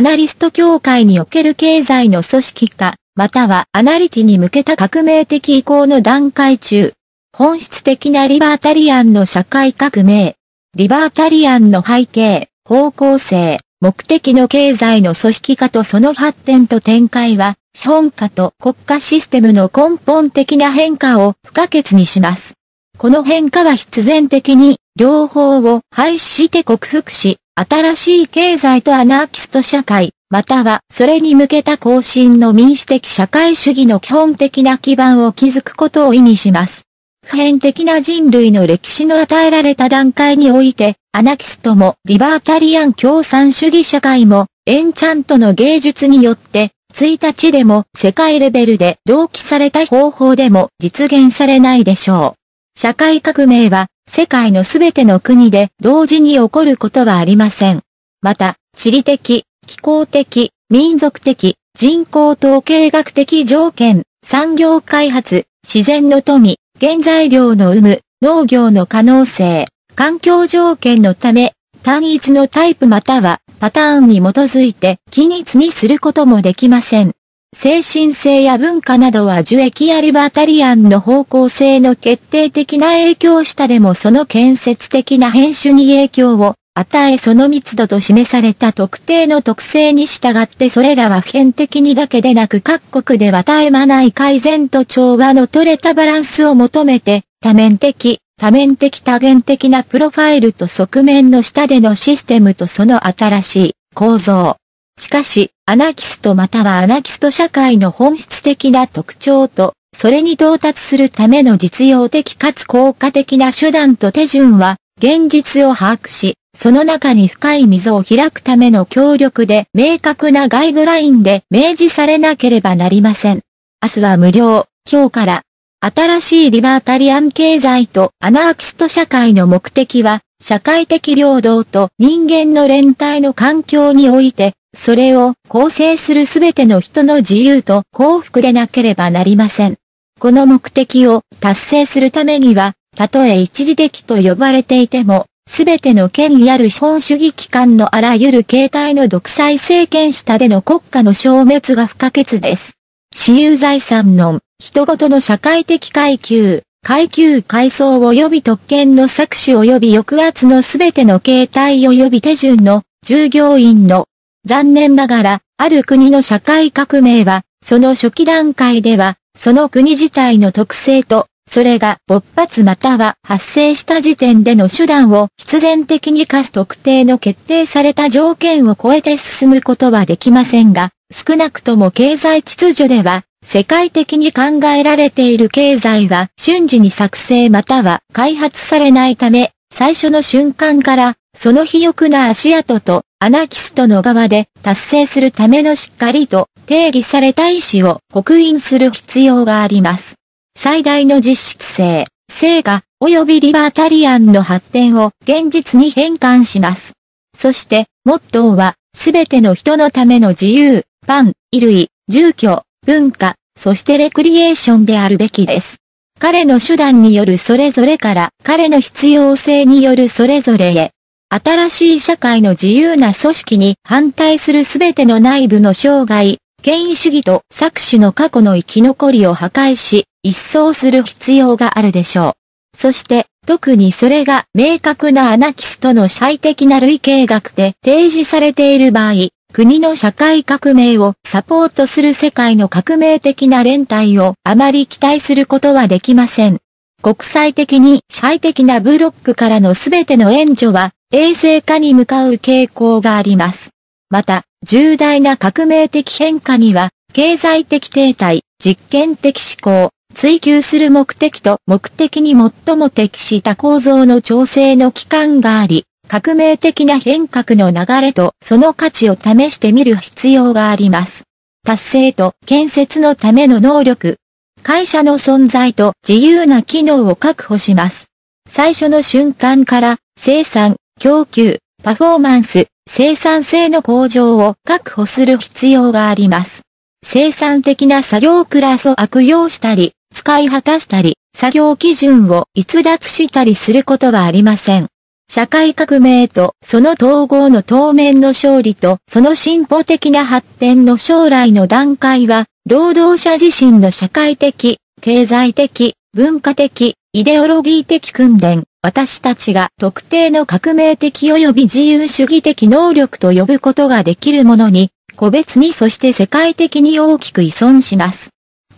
アナリスト協会における経済の組織化、またはアナリティに向けた革命的移行の段階中、本質的なリバータリアンの社会革命、リバータリアンの背景、方向性、目的の経済の組織化とその発展と展開は、資本家と国家システムの根本的な変化を不可欠にします。この変化は必然的に、両方を廃止して克服し、新しい経済とアナーキスト社会、またはそれに向けた更新の民主的社会主義の基本的な基盤を築くことを意味します。普遍的な人類の歴史の与えられた段階において、アナキストもリバータリアン共産主義社会も、エンチャントの芸術によって、1日でも世界レベルで同期された方法でも実現されないでしょう。社会革命は世界のすべての国で同時に起こることはありません。また、地理的、気候的、民族的、人口統計学的条件、産業開発、自然の富、原材料の有無、農業の可能性、環境条件のため、単一のタイプまたはパターンに基づいて均一にすることもできません。精神性や文化などは樹液やリバタリアンの方向性の決定的な影響下でもその建設的な編集に影響を与えその密度と示された特定の特性に従ってそれらは普遍的にだけでなく各国では絶え間ない改善と調和の取れたバランスを求めて多面的、多面的多元的なプロファイルと側面の下でのシステムとその新しい構造、しかし、アナキストまたはアナキスト社会の本質的な特徴と、それに到達するための実用的かつ効果的な手段と手順は、現実を把握し、その中に深い溝を開くための協力で明確なガイドラインで明示されなければなりません。明日は無料、今日から。新しいリバータリアン経済とアナーキスト社会の目的は、社会的領土と人間の連帯の環境において、それを構成するすべての人の自由と幸福でなければなりません。この目的を達成するためには、たとえ一時的と呼ばれていても、すべての権威ある資本主義機関のあらゆる形態の独裁政権下での国家の消滅が不可欠です。私有財産の人ごとの社会的階級、階級階層及び特権の搾取及び抑圧のすべての形態及び手順の従業員の残念ながら、ある国の社会革命は、その初期段階では、その国自体の特性と、それが勃発または発生した時点での手段を必然的に課す特定の決定された条件を超えて進むことはできませんが、少なくとも経済秩序では、世界的に考えられている経済は瞬時に作成または開発されないため、最初の瞬間からその肥沃な足跡とアナキストの側で達成するためのしっかりと定義された意思を刻印する必要があります。最大の実質性、成果、及びリバータリアンの発展を現実に変換します。そして、モットーは、すべての人のための自由、パン、衣類、住居、文化、そしてレクリエーションであるべきです。彼の手段によるそれぞれから彼の必要性によるそれぞれへ。新しい社会の自由な組織に反対する全ての内部の障害、権威主義と搾取の過去の生き残りを破壊し、一掃する必要があるでしょう。そして、特にそれが明確なアナキストの会的な類型学で提示されている場合、国の社会革命をサポートする世界の革命的な連帯をあまり期待することはできません。国際的に支配的なブロックからのすべての援助は、衛生化に向かう傾向があります。また、重大な革命的変化には、経済的停滞、実験的思考、追求する目的と目的に最も適した構造の調整の期間があり、革命的な変革の流れとその価値を試してみる必要があります。達成と建設のための能力。会社の存在と自由な機能を確保します。最初の瞬間から生産、供給、パフォーマンス、生産性の向上を確保する必要があります。生産的な作業クラスを悪用したり、使い果たしたり、作業基準を逸脱したりすることはありません。社会革命とその統合の当面の勝利とその進歩的な発展の将来の段階は、労働者自身の社会的、経済的、文化的、イデオロギー的訓練、私たちが特定の革命的及び自由主義的能力と呼ぶことができるものに、個別にそして世界的に大きく依存します。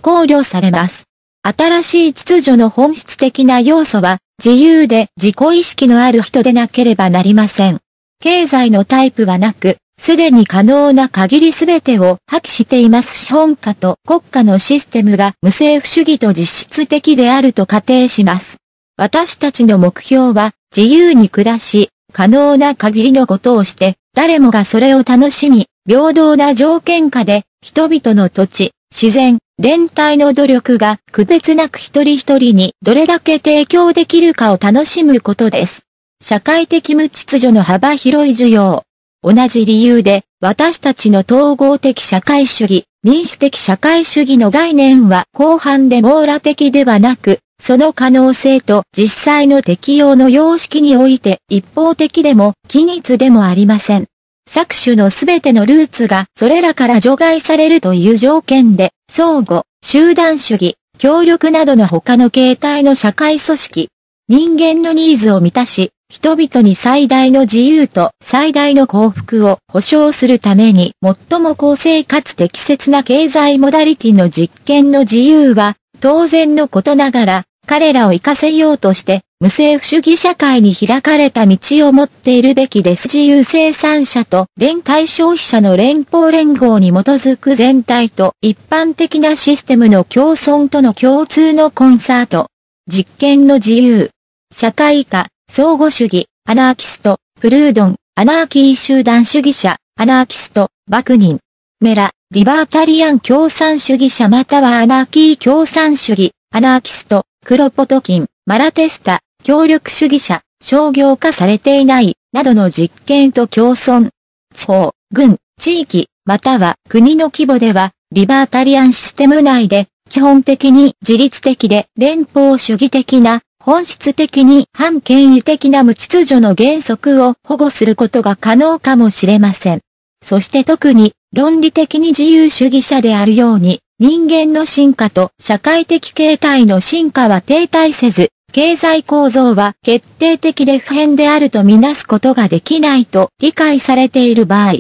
考慮されます。新しい秩序の本質的な要素は、自由で自己意識のある人でなければなりません。経済のタイプはなく、すでに可能な限りすべてを破棄しています資本家と国家のシステムが無政府主義と実質的であると仮定します。私たちの目標は自由に暮らし、可能な限りのことをして、誰もがそれを楽しみ、平等な条件下で、人々の土地、自然、連帯の努力が区別なく一人一人にどれだけ提供できるかを楽しむことです。社会的無秩序の幅広い需要。同じ理由で、私たちの統合的社会主義、民主的社会主義の概念は広範で網羅的ではなく、その可能性と実際の適用の様式において一方的でも均一でもありません。搾取のすべてのルーツがそれらから除外されるという条件で、相互、集団主義、協力などの他の形態の社会組織、人間のニーズを満たし、人々に最大の自由と最大の幸福を保障するために最も公正かつ適切な経済モダリティの実験の自由は当然のことながら彼らを活かせようとして無政府主義社会に開かれた道を持っているべきです。自由生産者と連帯消費者の連邦連合に基づく全体と一般的なシステムの共存との共通のコンサート。実験の自由。社会化、相互主義、アナーキスト、プルードン、アナーキー集団主義者、アナーキスト、バクニン。メラ、リバータリアン共産主義者またはアナーキー共産主義、アナーキスト、クロポトキン、マラテスタ、協力主義者、商業化されていない、などの実験と共存。地方、軍、地域、または国の規模では、リバータリアンシステム内で、基本的に自律的で連邦主義的な、本質的に反権威的な無秩序の原則を保護することが可能かもしれません。そして特に、論理的に自由主義者であるように、人間の進化と社会的形態の進化は停滞せず、経済構造は決定的で不変であるとみなすことができないと理解されている場合、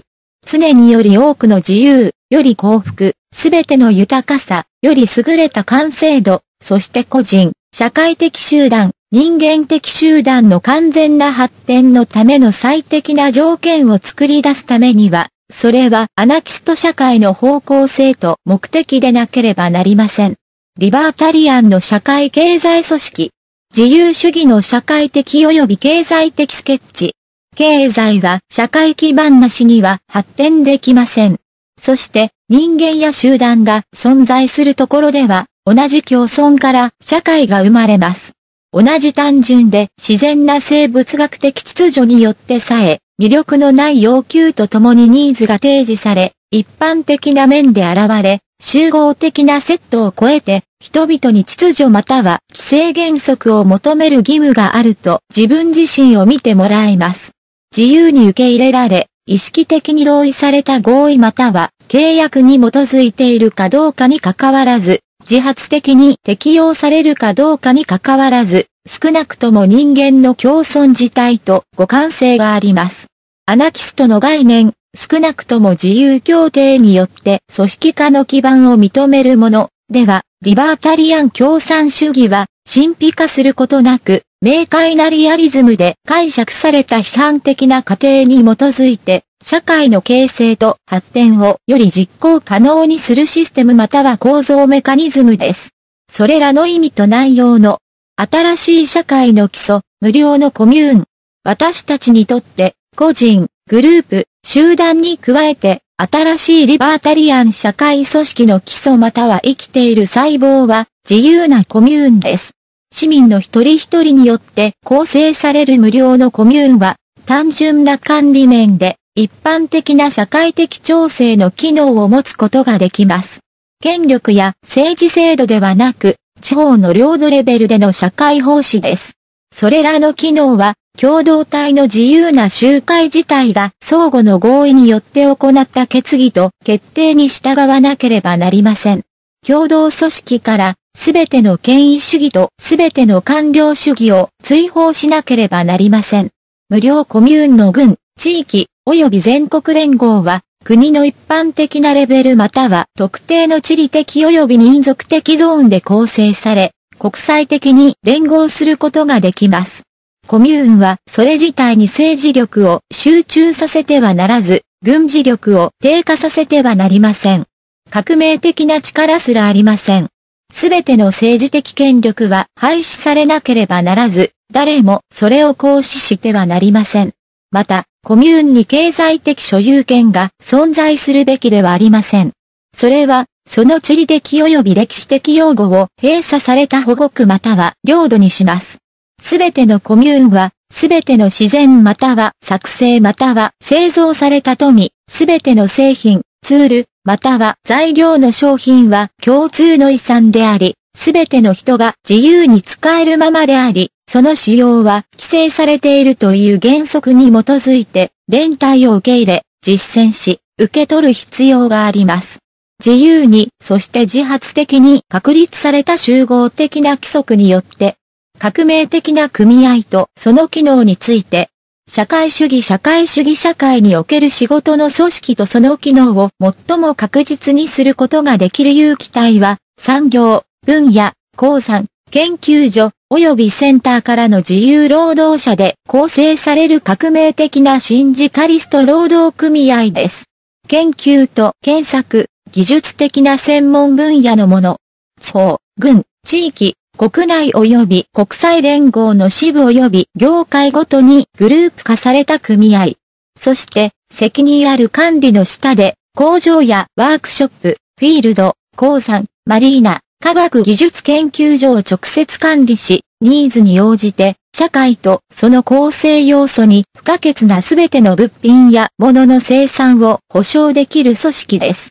常により多くの自由、より幸福、すべての豊かさ、より優れた完成度、そして個人、社会的集団、人間的集団の完全な発展のための最適な条件を作り出すためには、それはアナキスト社会の方向性と目的でなければなりません。リバータリアンの社会経済組織、自由主義の社会的及び経済的スケッチ。経済は社会基盤なしには発展できません。そして人間や集団が存在するところでは同じ共存から社会が生まれます。同じ単純で自然な生物学的秩序によってさえ魅力のない要求とともにニーズが提示され、一般的な面で現れ、集合的なセットを超えて人々に秩序または規制原則を求める義務があると自分自身を見てもらえます。自由に受け入れられ、意識的に同意された合意または契約に基づいているかどうかにかかわらず、自発的に適用されるかどうかにかかわらず、少なくとも人間の共存自体と互換性があります。アナキストの概念、少なくとも自由協定によって組織化の基盤を認めるものでは、リバータリアン共産主義は、神秘化することなく、明快なリアリズムで解釈された批判的な過程に基づいて、社会の形成と発展をより実行可能にするシステムまたは構造メカニズムです。それらの意味と内容の、新しい社会の基礎、無料のコミューン。私たちにとって、個人、グループ、集団に加えて、新しいリバータリアン社会組織の基礎または生きている細胞は自由なコミューンです。市民の一人一人によって構成される無料のコミューンは単純な管理面で一般的な社会的調整の機能を持つことができます。権力や政治制度ではなく、地方の領土レベルでの社会奉仕です。それらの機能は共同体の自由な集会自体が相互の合意によって行った決議と決定に従わなければなりません。共同組織からすべての権威主義とすべての官僚主義を追放しなければなりません。無料コミューンの軍、地域、及び全国連合は、国の一般的なレベルまたは特定の地理的及び民族的ゾーンで構成され、国際的に連合することができます。コミューンはそれ自体に政治力を集中させてはならず、軍事力を低下させてはなりません。革命的な力すらありません。すべての政治的権力は廃止されなければならず、誰もそれを行使してはなりません。また、コミューンに経済的所有権が存在するべきではありません。それは、その地理的及び歴史的用語を閉鎖された保護区または領土にします。すべてのコミューンは、すべての自然または作成または製造された富、すべての製品、ツール、または材料の商品は共通の遺産であり、すべての人が自由に使えるままであり、その使用は規制されているという原則に基づいて、連帯を受け入れ、実践し、受け取る必要があります。自由に、そして自発的に確立された集合的な規則によって、革命的な組合とその機能について、社会主義社会主義社会における仕事の組織とその機能を最も確実にすることができる有機体は、産業、分野、鉱山、研究所、及びセンターからの自由労働者で構成される革命的なシンジカリスト労働組合です。研究と検索、技術的な専門分野のもの、地方、軍、地域、国内及び国際連合の支部及び業界ごとにグループ化された組合。そして、責任ある管理の下で、工場やワークショップ、フィールド、鉱山、マリーナ、科学技術研究所を直接管理し、ニーズに応じて、社会とその構成要素に不可欠な全ての物品や物の生産を保障できる組織です。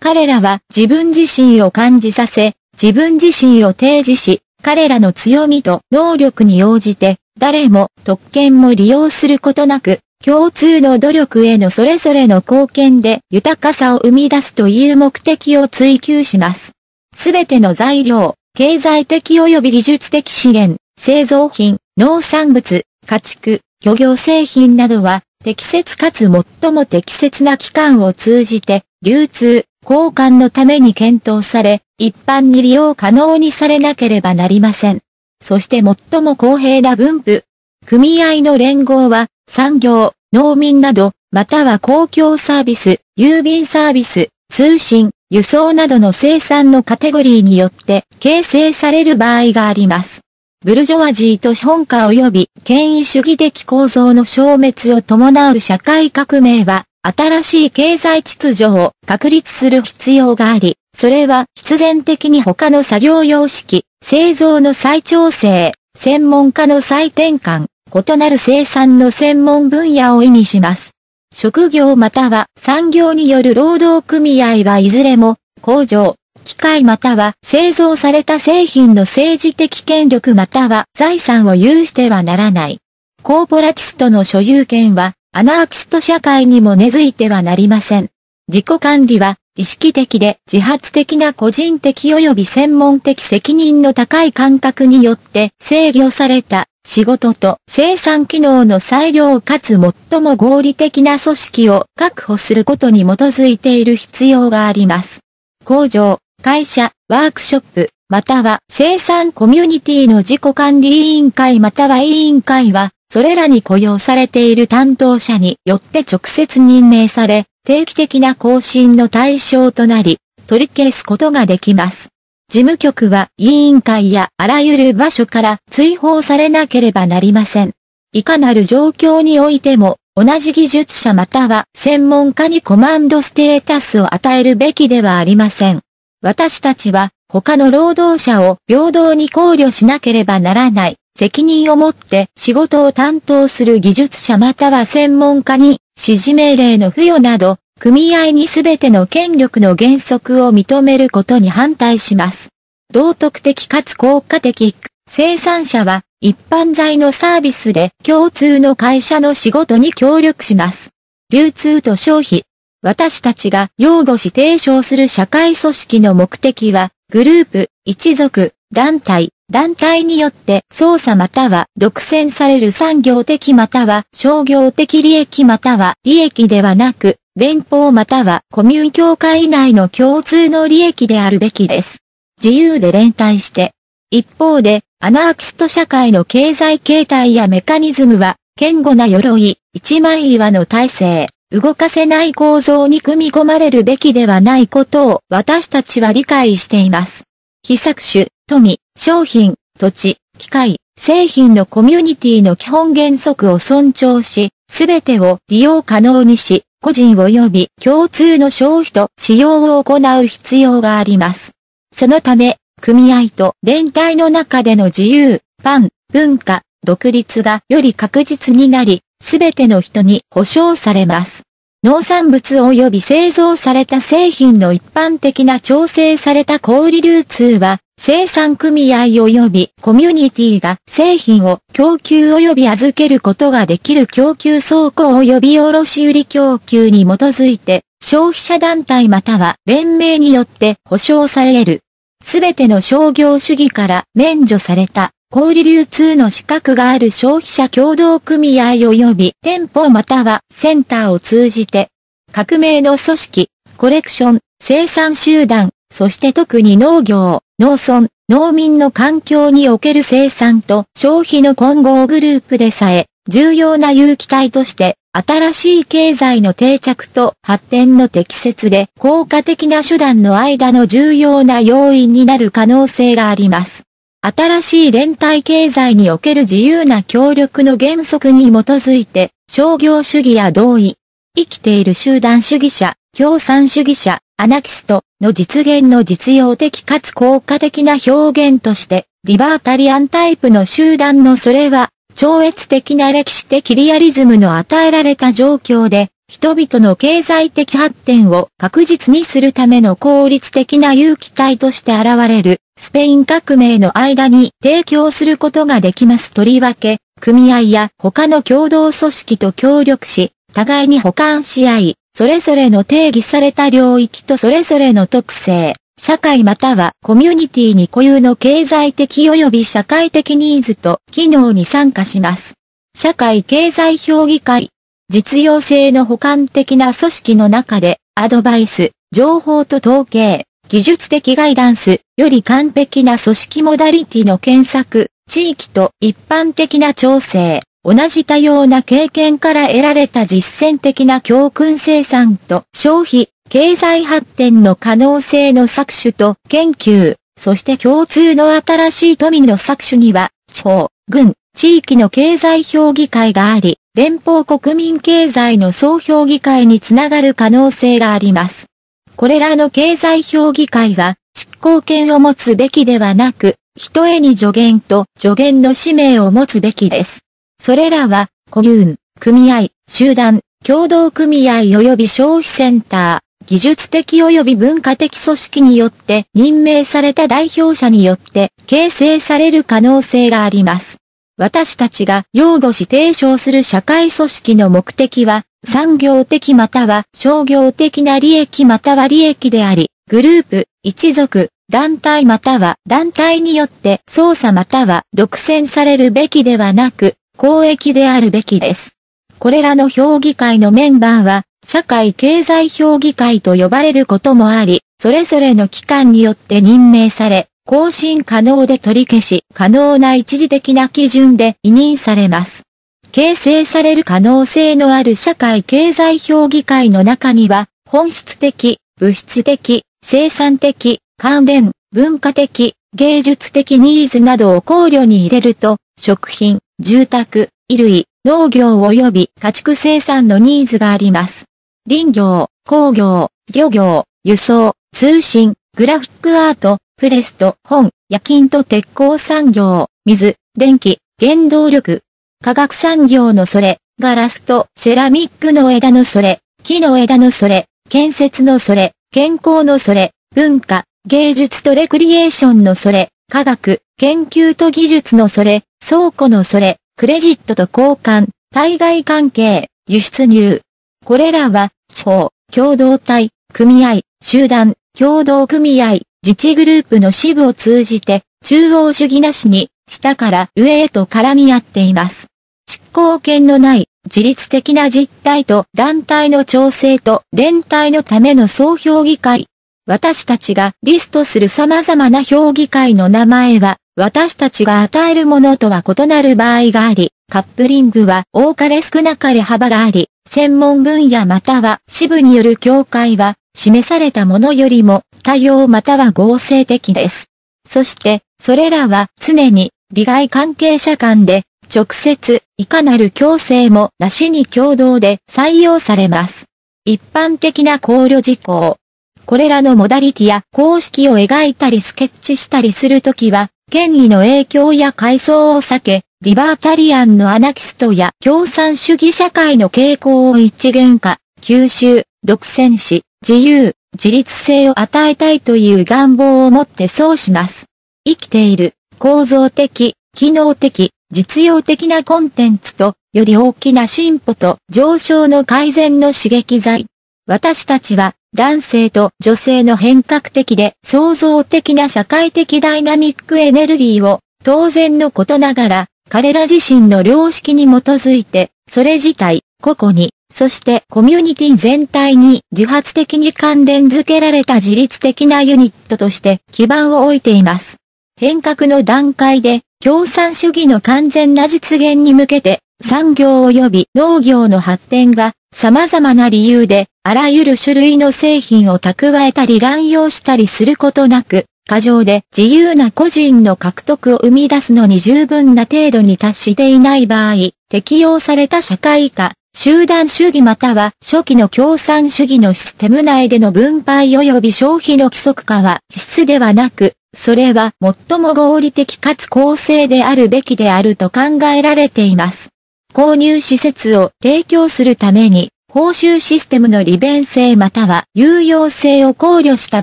彼らは自分自身を感じさせ、自分自身を提示し、彼らの強みと能力に応じて、誰も特権も利用することなく、共通の努力へのそれぞれの貢献で豊かさを生み出すという目的を追求します。すべての材料、経済的及び技術的資源、製造品、農産物、家畜、漁業製品などは、適切かつ最も適切な期間を通じて、流通、交換のために検討され、一般に利用可能にされなければなりません。そして最も公平な分布。組合の連合は、産業、農民など、または公共サービス、郵便サービス、通信、輸送などの生産のカテゴリーによって形成される場合があります。ブルジョワジーと資本家及び権威主義的構造の消滅を伴う社会革命は、新しい経済秩序を確立する必要があり、それは必然的に他の作業様式、製造の再調整、専門家の再転換、異なる生産の専門分野を意味します。職業または産業による労働組合はいずれも工場、機械または製造された製品の政治的権力または財産を有してはならない。コーポラティストの所有権はアナーキスト社会にも根付いてはなりません。自己管理は、意識的で自発的な個人的及び専門的責任の高い感覚によって制御された仕事と生産機能の裁量かつ最も合理的な組織を確保することに基づいている必要があります。工場、会社、ワークショップ、または生産コミュニティの自己管理委員会または委員会はそれらに雇用されている担当者によって直接任命され、定期的な更新の対象となり、取り消すことができます。事務局は委員会やあらゆる場所から追放されなければなりません。いかなる状況においても、同じ技術者または専門家にコマンドステータスを与えるべきではありません。私たちは他の労働者を平等に考慮しなければならない。責任を持って仕事を担当する技術者または専門家に指示命令の付与など、組合にすべての権力の原則を認めることに反対します。道徳的かつ効果的、生産者は一般財のサービスで共通の会社の仕事に協力します。流通と消費。私たちが擁護し提唱する社会組織の目的は、グループ、一族、団体、団体によって操作または独占される産業的または商業的利益または利益ではなく、連邦またはコミュン協会内の共通の利益であるべきです。自由で連帯して。一方で、アナーキスト社会の経済形態やメカニズムは、堅固な鎧、一枚岩の体制、動かせない構造に組み込まれるべきではないことを私たちは理解しています。被作種、富、商品、土地、機械、製品のコミュニティの基本原則を尊重し、すべてを利用可能にし、個人及び共通の消費と使用を行う必要があります。そのため、組合と連帯の中での自由、パン、文化、独立がより確実になり、すべての人に保障されます。農産物及び製造された製品の一般的な調整された小売流通は、生産組合及びコミュニティが製品を供給及び預けることができる供給倉庫及び卸売供給に基づいて、消費者団体または連盟によって保障される。すべての商業主義から免除された小売流通の資格がある消費者協同組合及び店舗またはセンターを通じて、革命の組織、コレクション、生産集団、そして特に農業、農村、農民の環境における生産と消費の混合グループでさえ、重要な有機体として新しい経済の定着と発展の適切で効果的な手段の間の重要な要因になる可能性があります。新しい連帯経済における自由な協力の原則に基づいて、商業主義や同意、生きている集団主義者、共産主義者、アナキストの実現の実用的かつ効果的な表現として、リバータリアンタイプの集団のそれは、超越的な歴史的リアリズムの与えられた状況で、人々の経済的発展を確実にするための効率的な有機体として現れる、スペイン革命の間に提供することができます。とりわけ、組合や他の共同組織と協力し、互いに補完し合い、それぞれの定義された領域とそれぞれの特性、社会またはコミュニティに固有の経済的及び社会的ニーズと機能に参加します。社会経済評議会実用性の補完的な組織の中で、アドバイス、情報と統計、技術的ガイダンス、より完璧な組織モダリティの検索、地域と一般的な調整、同じ多様な経験から得られた実践的な教訓生産と消費、経済発展の可能性の搾取と研究、そして共通の新しい富の搾取には、地方、軍、地域の経済評議会があり、連邦国民経済の総評議会につながる可能性があります。これらの経済評議会は、執行権を持つべきではなく、人へに助言と助言の使命を持つべきです。それらは、コミューン、組合、集団、共同組合及び消費センター、技術的及び文化的組織によって任命された代表者によって形成される可能性があります。私たちが擁護し提唱する社会組織の目的は、産業的または商業的な利益または利益であり、グループ、一族、団体または団体によって操作または独占されるべきではなく、公益であるべきです。これらの評議会のメンバーは、社会経済評議会と呼ばれることもあり、それぞれの機関によって任命され、更新可能で取り消し可能な一時的な基準で委任されます。形成される可能性のある社会経済評議会の中には、本質的、物質的、生産的、関連、文化的、芸術的ニーズなどを考慮に入れると、食品、住宅、衣類、農業及び家畜生産のニーズがあります。林業、工業、漁業、輸送、通信、グラフィックアート、プレスと本、夜勤と鉄鋼産業、水、電気、原動力、化学産業のそれ、ガラスとセラミックの枝のそれ、木の枝のそれ、建設のそれ、健康のそれ、文化、芸術とレクリエーションのそれ、科学、研究と技術のそれ、倉庫のそれ、クレジットと交換、対外関係、輸出入。これらは、地方、共同体、組合、集団、共同組合、自治グループの支部を通じて、中央主義なしに、下から上へと絡み合っています。執行権のない自律的な実態と団体の調整と連帯のための総評議会。私たちがリストする様々な評議会の名前は、私たちが与えるものとは異なる場合があり、カップリングは多かれ少なかれ幅があり、専門分野または支部による協会は示されたものよりも多様または合成的です。そして、それらは常に利害関係者間で直接いかなる強制もなしに共同で採用されます。一般的な考慮事項。これらのモダリティや公式を描いたりスケッチしたりするときは、権威の影響や階層を避け、リバータリアンのアナキストや共産主義社会の傾向を一元化、吸収、独占し、自由、自立性を与えたいという願望を持ってそうします。生きている、構造的、機能的、実用的なコンテンツと、より大きな進歩と上昇の改善の刺激剤。私たちは、男性と女性の変革的で創造的な社会的ダイナミックエネルギーを、当然のことながら、彼ら自身の良識に基づいて、それ自体、個々にそしてコミュニティ全体に自発的に関連づけられた自律的なユニットとして基盤を置いています。変革の段階で共産主義の完全な実現に向けて産業及び農業の発展が様々な理由であらゆる種類の製品を蓄えたり乱用したりすることなく過剰で自由な個人の獲得を生み出すのに十分な程度に達していない場合、適用された社会化、集団主義または初期の共産主義のシステム内での分配及び消費の規則化は必須ではなく、それは最も合理的かつ公正であるべきであると考えられています。購入施設を提供するために、報酬システムの利便性または有用性を考慮した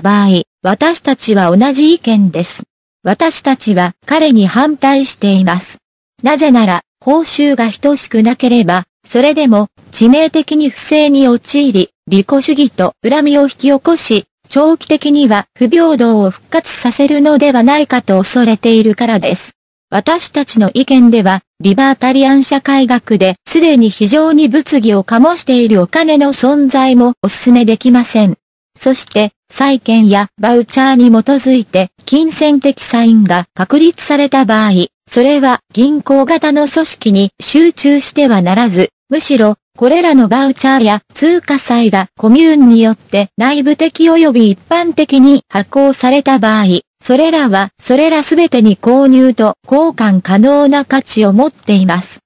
場合、私たちは同じ意見です。私たちは彼に反対しています。なぜなら、報酬が等しくなければ、それでも、致命的に不正に陥り、利己主義と恨みを引き起こし、長期的には不平等を復活させるのではないかと恐れているからです。私たちの意見では、リバータリアン社会学ですでに非常に物議を醸しているお金の存在もお勧めできません。そして、債券やバウチャーに基づいて金銭的サインが確立された場合、それは銀行型の組織に集中してはならず、むしろ、これらのバウチャーや通貨債がコミューンによって内部的及び一般的に発行された場合、それらはそれらすべてに購入と交換可能な価値を持っています。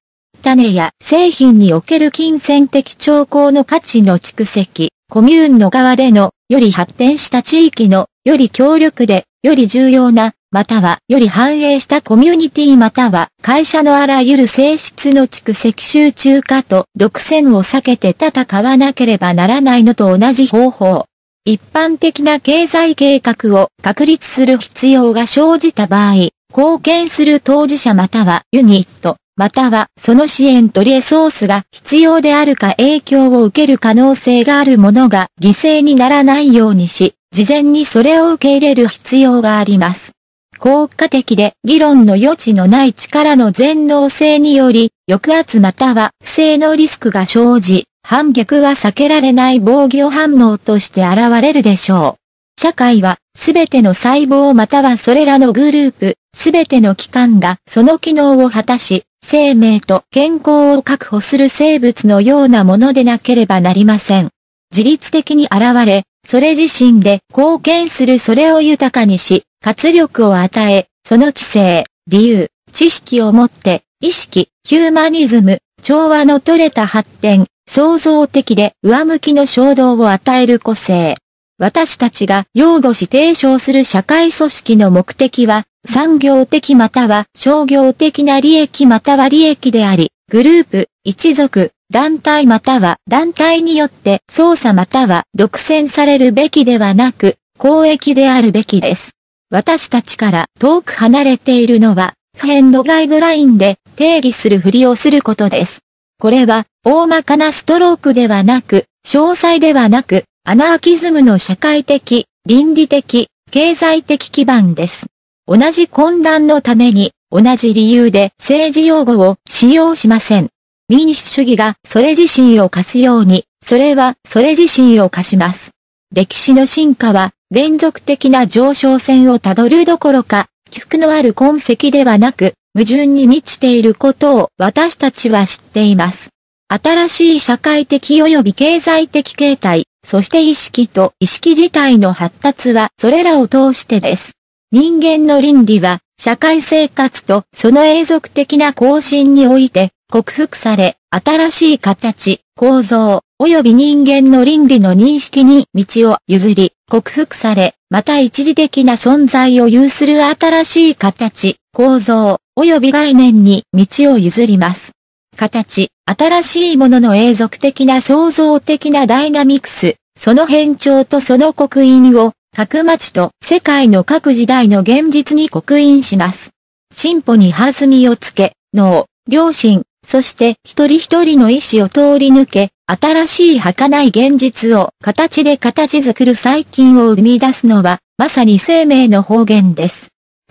種や製品における金銭的兆候の価値の蓄積、コミューンの側でのより発展した地域のより強力でより重要なまたはより繁栄したコミュニティまたは会社のあらゆる性質の蓄積集中化と独占を避けて戦わなければならないのと同じ方法。一般的な経済計画を確立する必要が生じた場合、貢献する当事者またはユニット、またはその支援とレソースが必要であるか影響を受ける可能性があるものが犠牲にならないようにし、事前にそれを受け入れる必要があります。効果的で議論の余地のない力の全能性により、抑圧または不正のリスクが生じ、反逆は避けられない防御反応として現れるでしょう。社会は、すべての細胞またはそれらのグループ、すべての機関がその機能を果たし、生命と健康を確保する生物のようなものでなければなりません。自律的に現れ、それ自身で貢献するそれを豊かにし、活力を与え、その知性、理由、知識をもって、意識、ヒューマニズム、調和の取れた発展、創造的で上向きの衝動を与える個性。私たちが擁護し提唱する社会組織の目的は、産業的または商業的な利益または利益であり、グループ、一族、団体または団体によって操作または独占されるべきではなく、公益であるべきです。私たちから遠く離れているのは、普遍のガイドラインで定義するふりをすることです。これは、大まかなストロークではなく、詳細ではなく、アナーキズムの社会的、倫理的、経済的基盤です。同じ混乱のために、同じ理由で政治用語を使用しません。民主主義がそれ自身を課すように、それはそれ自身を課します。歴史の進化は連続的な上昇線をたどるどころか、起伏のある痕跡ではなく、矛盾に満ちていることを私たちは知っています。新しい社会的及び経済的形態、そして意識と意識自体の発達はそれらを通してです。人間の倫理は、社会生活とその永続的な更新において、克服され、新しい形、構造、及び人間の倫理の認識に道を譲り、克服され、また一時的な存在を有する新しい形、構造、及び概念に道を譲ります。形、新しいものの永続的な創造的なダイナミクス、その変調とその刻印を、各町と世界の各時代の現実に刻印します。進歩に弾みをつけ、脳、良心、そして一人一人の意志を通り抜け、新しい儚い現実を形で形作る細菌を生み出すのは、まさに生命の方言です。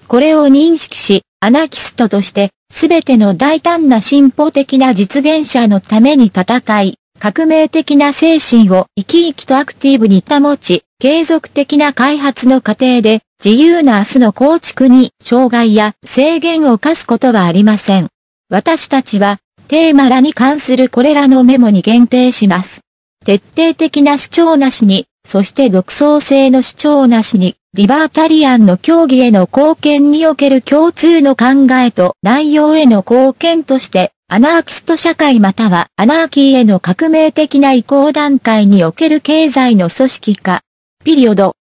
これを認識し、アナキストとして、すべての大胆な進歩的な実現者のために戦い、革命的な精神を生き生きとアクティブに保ち、継続的な開発の過程で、自由な明日の構築に障害や制限を課すことはありません。私たちはテーマらに関するこれらのメモに限定します。徹底的な主張なしに、そして独創性の主張なしに、リバータリアンの競技への貢献における共通の考えと内容への貢献として、アナーキスト社会またはアナーキーへの革命的な移行段階における経済の組織化。ピリオド。